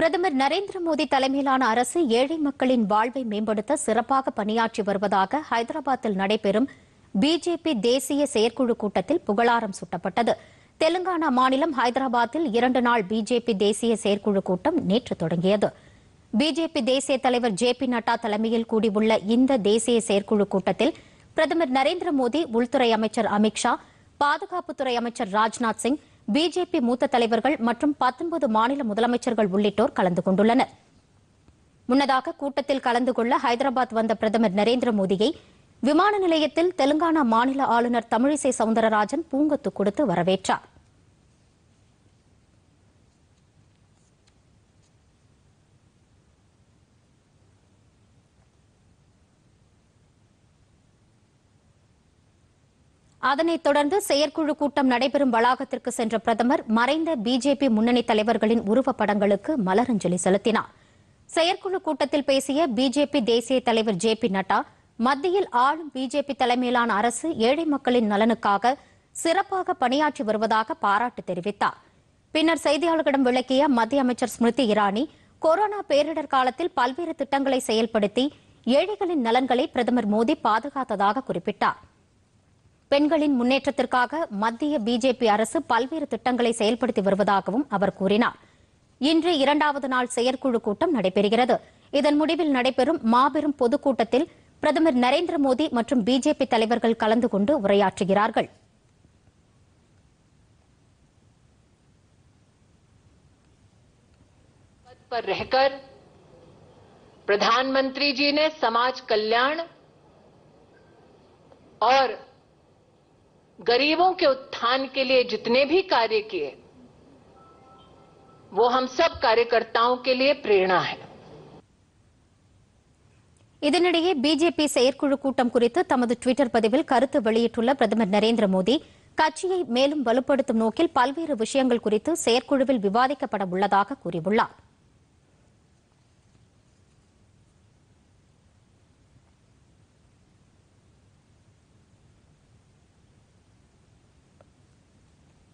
பிரதமர் நரேந்திர மோடி தலைமையிலான அரசு ஏழை மக்களின் வாழ்வை மேம்படுத்த சிறப்பாக பணியாற்றி வருவதாக ஹைதராபாத்தில் நடைபெறும் பிஜேபி தேசிய செயற்குழு கூட்டத்தில் புகழாரம் சூட்டப்பட்டது தெலுங்கானா மாநிலம் ஹைதராபாத்தில் இரண்டு நாள் பிஜேபி தேசிய செயற்குழு கூட்டம் நேற்று தொடங்கியது பிஜேபி தேசிய தலைவர் ஜே பி நட்டா தலைமையில் கூடியுள்ள இந்த தேசிய செயற்குழு கூட்டத்தில் பிரதமர் நரேந்திர மோடி உள்துறை அமைச்சர் அமித்ஷா பாதுகாப்புத்துறை அமைச்சர் ராஜ்நாத் சிங் பிஜேபி மூத்த தலைவர்கள் மற்றும் பத்தொன்பது மாநில முதலமைச்சர்கள் உள்ளிட்டோர் கலந்து கொண்டுள்ளனர் முன்னதாக கூட்டத்தில் கலந்து கொள்ள ஹைதராபாத் வந்த பிரதமர் நரேந்திர மோடியை விமான நிலையத்தில் தெலுங்கானா மாநில ஆளுநர் தமிழிசை சவுந்தரராஜன் பூங்கத்து கொடுத்து வரவேற்றார் அதனைத் தொடர்ந்து செயற்குழு கூட்டம் நடைபெறும் வளாகத்திற்கு சென்ற பிரதமர் மறைந்த பிஜேபி முன்னணி தலைவர்களின் உருவப்படங்களுக்கு மலரஞ்சலி செலுத்தினார் செயற்குழு கூட்டத்தில் பேசிய பிஜேபி தேசிய தலைவர் ஜே பி நட்டா மத்தியில் ஆளும் பிஜேபி தலைமையிலான அரசு ஏழை மக்களின் நலனுக்காக சிறப்பாக பணியாற்றி வருவதாக பாராட்டு தெரிவித்தார் பின்னர் செய்தியாளர்களிடம் விளக்கிய மத்திய அமைச்சர் ஸ்மிருதி இரானி கொரோனா பேரிடர் காலத்தில் பல்வேறு திட்டங்களை செயல்படுத்தி ஏழைகளின் நலன்களை பிரதமர் மோடி பாதுகாத்ததாக குறிப்பிட்டாா் பெண்களின் முன்னேற்றத்திற்காக மத்திய பிஜேபி அரசு பல்வேறு திட்டங்களை செயல்படுத்தி வருவதாகவும் அவர் கூறினார் இன்று இரண்டாவது நாள் செயற்குழு கூட்டம் நடைபெறுகிறது இதன் முடிவில் நடைபெறும் மாபெரும் பொதுக்கூட்டத்தில் பிரதமர் நரேந்திர மோடி மற்றும் பிஜேபி தலைவர்கள் கலந்து கொண்டு உரையாற்றுகிறார்கள் प्रधानमंत्री जी ने समाज कल्याण और गरीबों के उत्थान के लिए जितने भी कार्य किए वो हम सब कार्यकर्ताओं के लिए प्रेरणा है இதனிடையே பிஜேபி செயற்குழு கூட்டம் குறித்து தமது டுவிட்டர் பதிவில் கருத்து வெளியிட்டுள்ள பிரதமர் நரேந்திர மோடி கட்சியை மேலும் வலுப்படுத்தும் நோக்கில் பல்வேறு விஷயங்கள் குறித்து செயற்குழுவில் விவாதிக்கப்பட உள்ளதாக கூறியுள்ளாா்